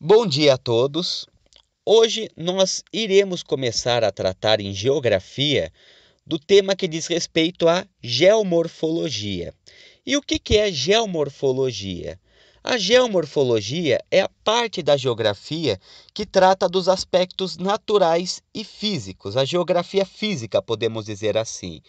Bom dia a todos. Hoje nós iremos começar a tratar em geografia do tema que diz respeito à geomorfologia. E o que é geomorfologia? A geomorfologia é a parte da geografia que trata dos aspectos naturais e físicos, a geografia física, podemos dizer assim.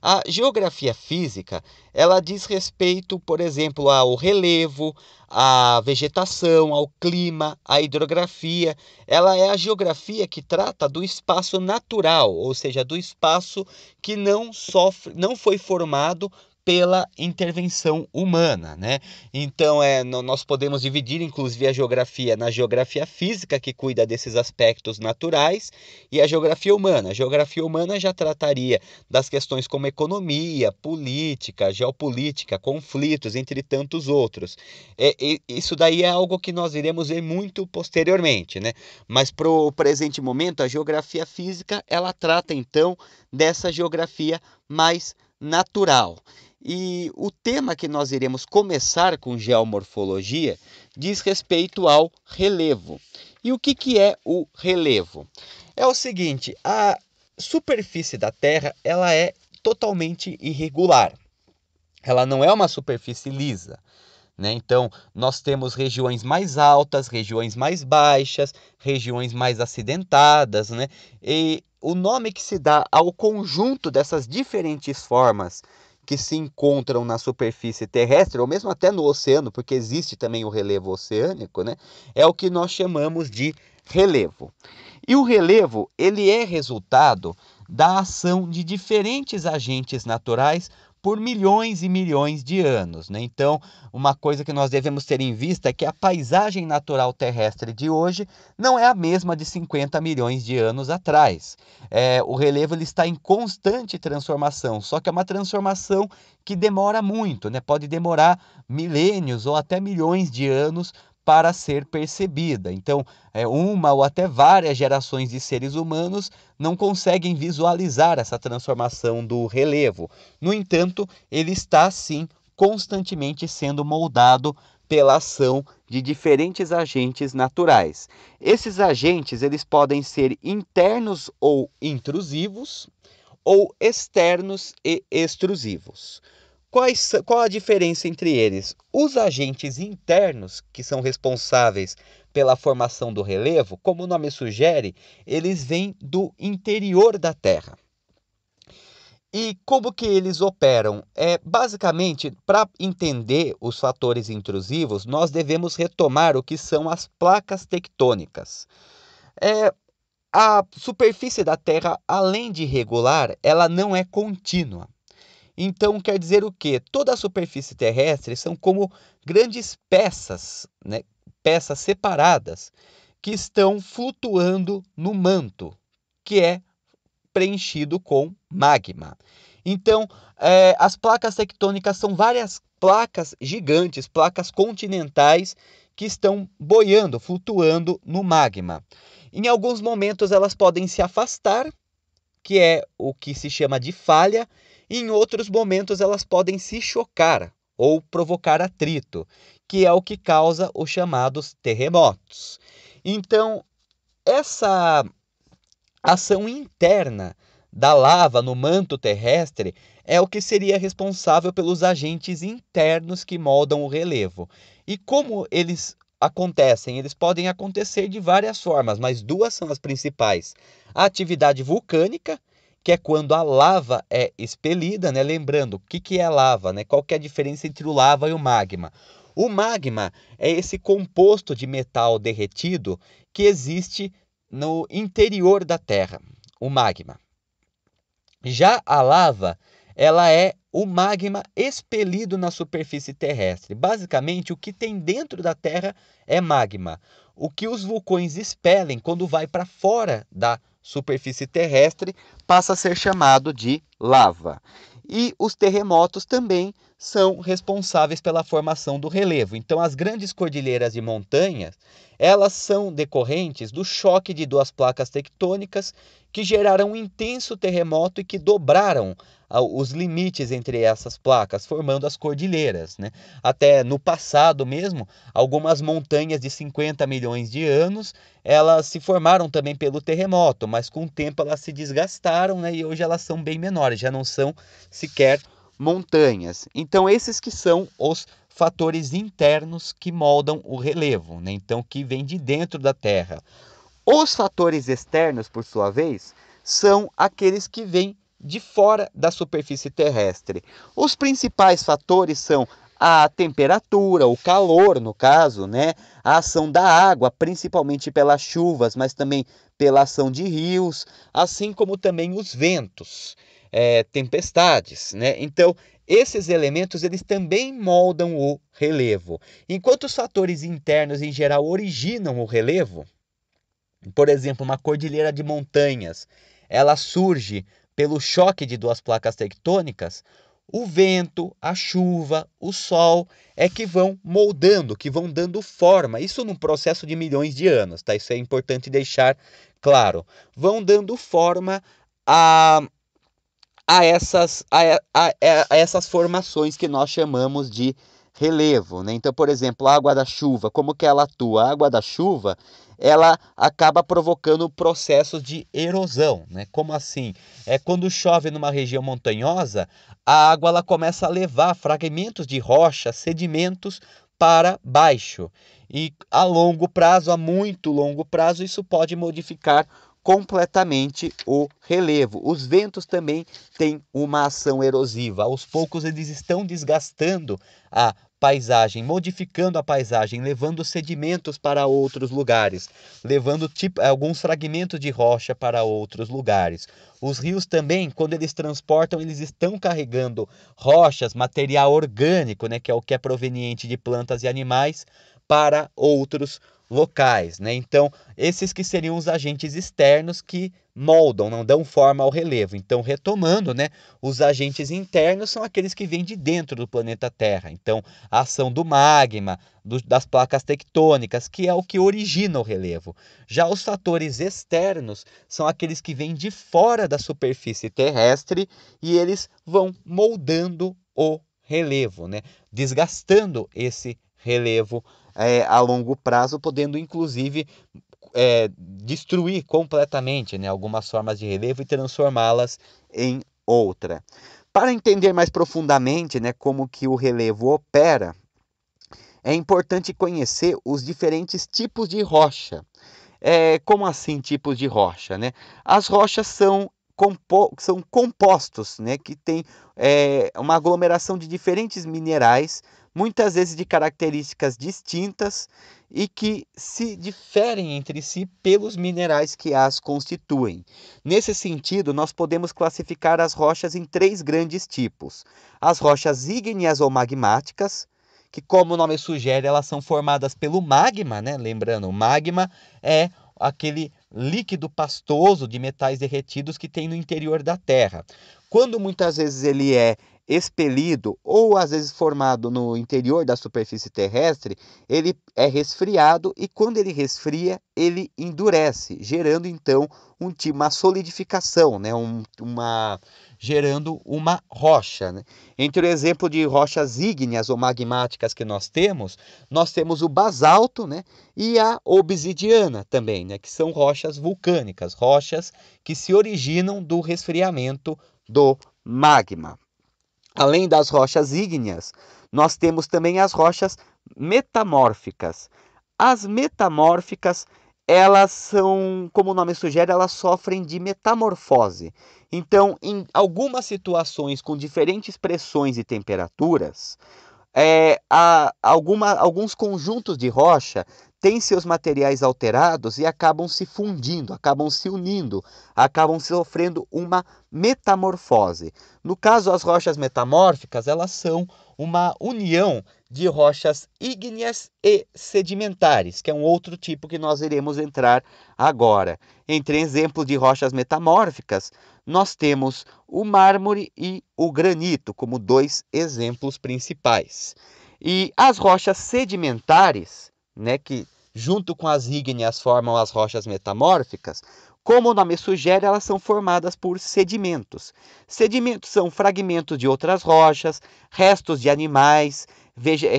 A geografia física, ela diz respeito, por exemplo, ao relevo, à vegetação, ao clima, à hidrografia. Ela é a geografia que trata do espaço natural, ou seja, do espaço que não sofre, não foi formado pela intervenção humana, né? Então é, nós podemos dividir inclusive a geografia na geografia física que cuida desses aspectos naturais e a geografia humana. A geografia humana já trataria das questões como economia, política, geopolítica, conflitos, entre tantos outros. É, é isso daí é algo que nós iremos ver muito posteriormente, né? Mas para o presente momento a geografia física ela trata então dessa geografia mais natural. E o tema que nós iremos começar com geomorfologia diz respeito ao relevo. E o que, que é o relevo? É o seguinte, a superfície da Terra ela é totalmente irregular. Ela não é uma superfície lisa. Né? Então, nós temos regiões mais altas, regiões mais baixas, regiões mais acidentadas. Né? E o nome que se dá ao conjunto dessas diferentes formas que se encontram na superfície terrestre, ou mesmo até no oceano, porque existe também o relevo oceânico, né? é o que nós chamamos de relevo. E o relevo ele é resultado da ação de diferentes agentes naturais por milhões e milhões de anos. Né? Então, uma coisa que nós devemos ter em vista é que a paisagem natural terrestre de hoje não é a mesma de 50 milhões de anos atrás. É, o relevo ele está em constante transformação, só que é uma transformação que demora muito, né? pode demorar milênios ou até milhões de anos para ser percebida. Então, é, uma ou até várias gerações de seres humanos não conseguem visualizar essa transformação do relevo. No entanto, ele está sim constantemente sendo moldado pela ação de diferentes agentes naturais. Esses agentes, eles podem ser internos ou intrusivos ou externos e extrusivos. Quais, qual a diferença entre eles? Os agentes internos, que são responsáveis pela formação do relevo, como o nome sugere, eles vêm do interior da Terra. E como que eles operam? É basicamente para entender os fatores intrusivos, nós devemos retomar o que são as placas tectônicas. É, a superfície da Terra, além de regular, ela não é contínua. Então quer dizer o quê? Toda a superfície terrestre são como grandes peças, né? peças separadas, que estão flutuando no manto, que é preenchido com magma. Então, é, as placas tectônicas são várias placas gigantes, placas continentais que estão boiando, flutuando no magma. Em alguns momentos elas podem se afastar, que é o que se chama de falha, e em outros momentos elas podem se chocar ou provocar atrito, que é o que causa os chamados terremotos. Então, essa ação interna da lava no manto terrestre é o que seria responsável pelos agentes internos que moldam o relevo. E como eles acontecem? Eles podem acontecer de várias formas, mas duas são as principais: a atividade vulcânica que é quando a lava é expelida, né? Lembrando, o que, que é lava, né? Qual que é a diferença entre o lava e o magma? O magma é esse composto de metal derretido que existe no interior da Terra, o magma. Já a lava, ela é o magma expelido na superfície terrestre. Basicamente, o que tem dentro da Terra é magma. O que os vulcões expelem quando vai para fora da Terra superfície terrestre, passa a ser chamado de lava. E os terremotos também são responsáveis pela formação do relevo. Então, as grandes cordilheiras de montanhas, elas são decorrentes do choque de duas placas tectônicas que geraram um intenso terremoto e que dobraram os limites entre essas placas, formando as cordilheiras. Né? Até no passado mesmo, algumas montanhas de 50 milhões de anos, elas se formaram também pelo terremoto, mas com o tempo elas se desgastaram né? e hoje elas são bem menores, já não são sequer montanhas. Então, esses que são os fatores internos que moldam o relevo, né? então que vem de dentro da Terra. Os fatores externos, por sua vez, são aqueles que vêm de fora da superfície terrestre. Os principais fatores são a temperatura, o calor, no caso, né? A ação da água, principalmente pelas chuvas, mas também pela ação de rios, assim como também os ventos é, tempestades, né? Então, esses elementos eles também moldam o relevo. Enquanto os fatores internos em geral originam o relevo, por exemplo, uma cordilheira de montanhas, ela surge pelo choque de duas placas tectônicas, o vento, a chuva, o sol é que vão moldando, que vão dando forma. Isso num processo de milhões de anos, tá? Isso é importante deixar claro. Vão dando forma a a essas, a, a, a essas formações que nós chamamos de relevo. Né? Então, por exemplo, a água da chuva, como que ela atua? A água da chuva ela acaba provocando processos de erosão, né? Como assim? É quando chove numa região montanhosa, a água ela começa a levar fragmentos de rocha, sedimentos para baixo. E a longo prazo, a muito longo prazo, isso pode modificar completamente o relevo. Os ventos também têm uma ação erosiva. Aos poucos eles estão desgastando a paisagem, modificando a paisagem, levando sedimentos para outros lugares, levando tipo, alguns fragmentos de rocha para outros lugares. Os rios também, quando eles transportam, eles estão carregando rochas, material orgânico, né, que é o que é proveniente de plantas e animais, para outros lugares locais, né? Então, esses que seriam os agentes externos que moldam, não dão forma ao relevo. Então, retomando, né, os agentes internos são aqueles que vêm de dentro do planeta Terra. Então, a ação do magma, do, das placas tectônicas, que é o que origina o relevo. Já os fatores externos são aqueles que vêm de fora da superfície terrestre e eles vão moldando o relevo, né? desgastando esse relevo é, a longo prazo, podendo inclusive é, destruir completamente né, algumas formas de relevo e transformá-las em outra. Para entender mais profundamente né, como que o relevo opera, é importante conhecer os diferentes tipos de rocha. É, como assim tipos de rocha? Né? As rochas são, compo são compostos né, que têm é, uma aglomeração de diferentes minerais muitas vezes de características distintas e que se diferem entre si pelos minerais que as constituem. Nesse sentido, nós podemos classificar as rochas em três grandes tipos: as rochas ígneas ou magmáticas, que, como o nome sugere, elas são formadas pelo magma, né? Lembrando, o magma é aquele líquido pastoso de metais derretidos que tem no interior da Terra. Quando muitas vezes ele é expelido ou às vezes formado no interior da superfície terrestre, ele é resfriado e quando ele resfria, ele endurece, gerando então um, uma solidificação, né? Um, uma, gerando uma rocha. Né? Entre o exemplo de rochas ígneas ou magmáticas que nós temos, nós temos o basalto né? e a obsidiana também, né? que são rochas vulcânicas, rochas que se originam do resfriamento do magma. Além das rochas ígneas, nós temos também as rochas metamórficas. As metamórficas, elas são, como o nome sugere, elas sofrem de metamorfose. Então, em algumas situações com diferentes pressões e temperaturas, é, alguma, alguns conjuntos de rocha têm seus materiais alterados e acabam se fundindo, acabam se unindo, acabam sofrendo uma metamorfose. No caso, as rochas metamórficas, elas são uma união de rochas ígneas e sedimentares, que é um outro tipo que nós iremos entrar agora. Entre exemplos de rochas metamórficas, nós temos o mármore e o granito como dois exemplos principais. E as rochas sedimentares, né, que junto com as ígneas formam as rochas metamórficas, como o nome sugere, elas são formadas por sedimentos. Sedimentos são fragmentos de outras rochas, restos de animais,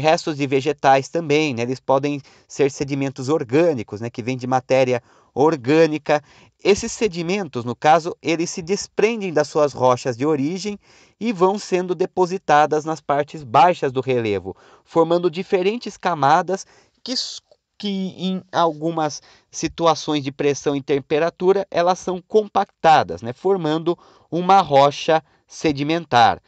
restos de vegetais também, né? eles podem ser sedimentos orgânicos, né? que vêm de matéria orgânica. Esses sedimentos, no caso, eles se desprendem das suas rochas de origem e vão sendo depositadas nas partes baixas do relevo, formando diferentes camadas que, que em algumas situações de pressão e temperatura elas são compactadas, né, formando uma rocha sedimentar.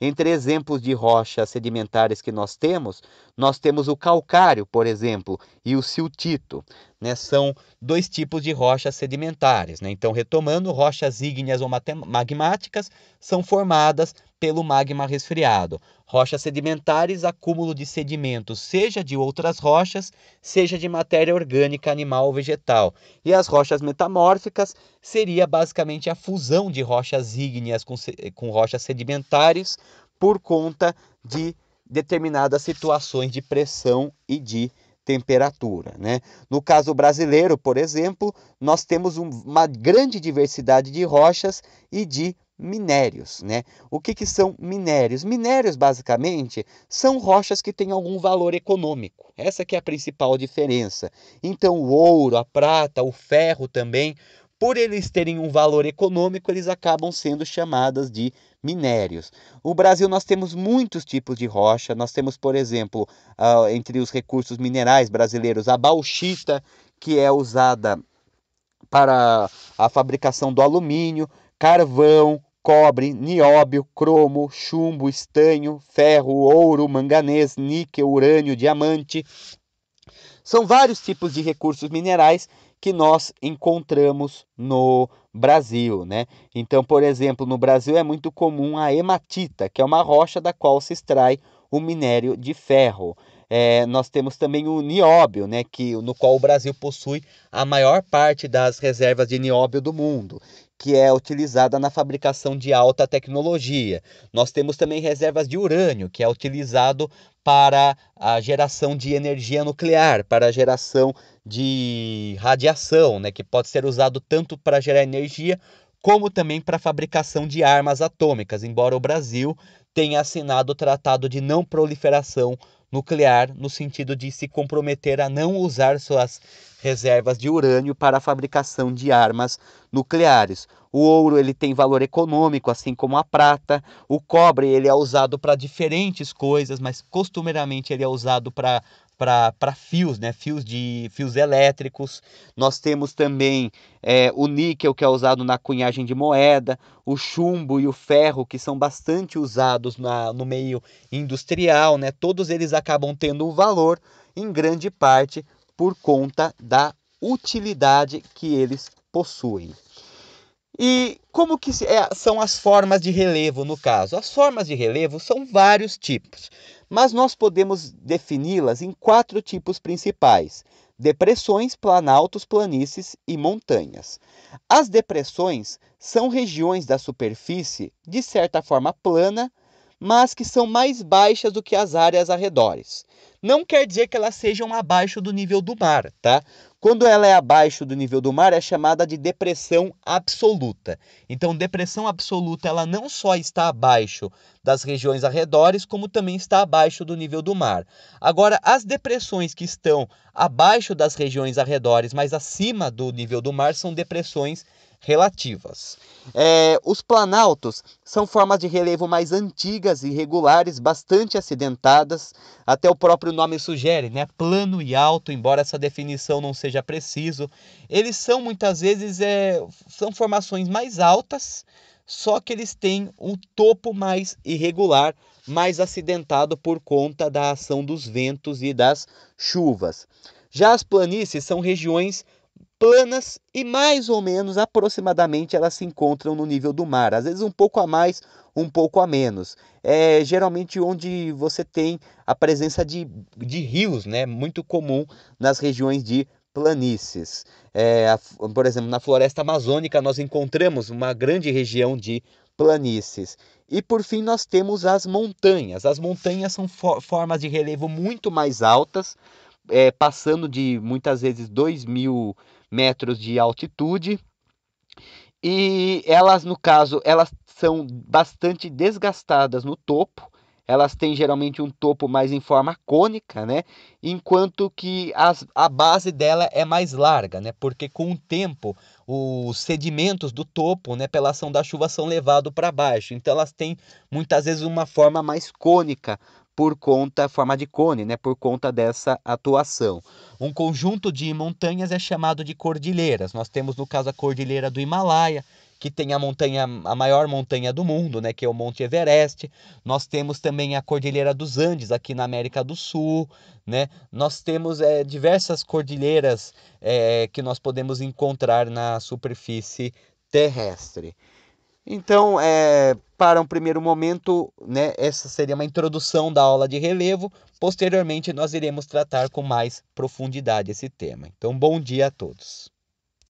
Entre exemplos de rochas sedimentares que nós temos, nós temos o calcário, por exemplo, e o siltito. Né? São dois tipos de rochas sedimentares. Né? Então, retomando, rochas ígneas ou magmáticas são formadas pelo magma resfriado. Rochas sedimentares, acúmulo de sedimentos, seja de outras rochas, seja de matéria orgânica, animal ou vegetal. E as rochas metamórficas seria basicamente a fusão de rochas ígneas com, com rochas sedimentares por conta de determinadas situações de pressão e de temperatura. Né? No caso brasileiro, por exemplo, nós temos uma grande diversidade de rochas e de minérios, né? O que, que são minérios? Minérios, basicamente, são rochas que têm algum valor econômico. Essa que é a principal diferença. Então, o ouro, a prata, o ferro também, por eles terem um valor econômico, eles acabam sendo chamadas de minérios. O Brasil nós temos muitos tipos de rocha. Nós temos, por exemplo, uh, entre os recursos minerais brasileiros, a bauxita, que é usada para a fabricação do alumínio carvão, cobre, nióbio, cromo, chumbo, estanho, ferro, ouro, manganês, níquel, urânio, diamante. São vários tipos de recursos minerais que nós encontramos no Brasil, né? Então, por exemplo, no Brasil é muito comum a hematita, que é uma rocha da qual se extrai o minério de ferro. É, nós temos também o nióbio, né, que, no qual o Brasil possui a maior parte das reservas de nióbio do mundo que é utilizada na fabricação de alta tecnologia. Nós temos também reservas de urânio, que é utilizado para a geração de energia nuclear, para a geração de radiação, né, que pode ser usado tanto para gerar energia como também para a fabricação de armas atômicas, embora o Brasil tenha assinado o Tratado de Não Proliferação nuclear no sentido de se comprometer a não usar suas reservas de urânio para a fabricação de armas nucleares. O ouro ele tem valor econômico, assim como a prata. O cobre ele é usado para diferentes coisas, mas costumeiramente ele é usado para para fios, né? fios de fios elétricos. Nós temos também é, o níquel que é usado na cunhagem de moeda, o chumbo e o ferro que são bastante usados na, no meio industrial, né? Todos eles acabam tendo um valor em grande parte por conta da utilidade que eles possuem. E como que é, são as formas de relevo no caso? As formas de relevo são vários tipos, mas nós podemos defini-las em quatro tipos principais: depressões, planaltos, planícies e montanhas. As depressões são regiões da superfície de certa forma plana, mas que são mais baixas do que as áreas arredores. Não quer dizer que elas sejam abaixo do nível do mar, tá? Quando ela é abaixo do nível do mar, é chamada de depressão absoluta. Então, depressão absoluta, ela não só está abaixo das regiões arredores, como também está abaixo do nível do mar. Agora, as depressões que estão abaixo das regiões arredores, mas acima do nível do mar, são depressões relativas. É, os planaltos são formas de relevo mais antigas e regulares, bastante acidentadas, até o próprio nome sugere, né? Plano e alto, embora essa definição não seja preciso. Eles são muitas vezes é, são formações mais altas, só que eles têm um topo mais irregular, mais acidentado por conta da ação dos ventos e das chuvas. Já as planícies são regiões planas e mais ou menos aproximadamente elas se encontram no nível do mar, às vezes um pouco a mais, um pouco a menos. É geralmente onde você tem a presença de, de rios, né? Muito comum nas regiões de planícies. É, a, por exemplo, na floresta amazônica nós encontramos uma grande região de planícies. E por fim nós temos as montanhas. As montanhas são formas de relevo muito mais altas, é, passando de muitas vezes 2 mil metros de altitude. E elas, no caso, elas são bastante desgastadas no topo, elas têm geralmente um topo mais em forma cônica, né? Enquanto que as, a base dela é mais larga, né? Porque com o tempo os sedimentos do topo, né, pela ação da chuva são levados para baixo. Então elas têm muitas vezes uma forma mais cônica, por conta, forma de cone, né, por conta dessa atuação. Um conjunto de montanhas é chamado de cordilheiras. Nós temos, no caso, a cordilheira do Himalaia, que tem a montanha, a maior montanha do mundo, né, que é o Monte Everest. Nós temos também a Cordilheira dos Andes aqui na América do Sul, né? Nós temos é, diversas cordilheiras é, que nós podemos encontrar na superfície terrestre. Então, é, para um primeiro momento, né, essa seria uma introdução da aula de relevo. Posteriormente, nós iremos tratar com mais profundidade esse tema. Então, bom dia a todos.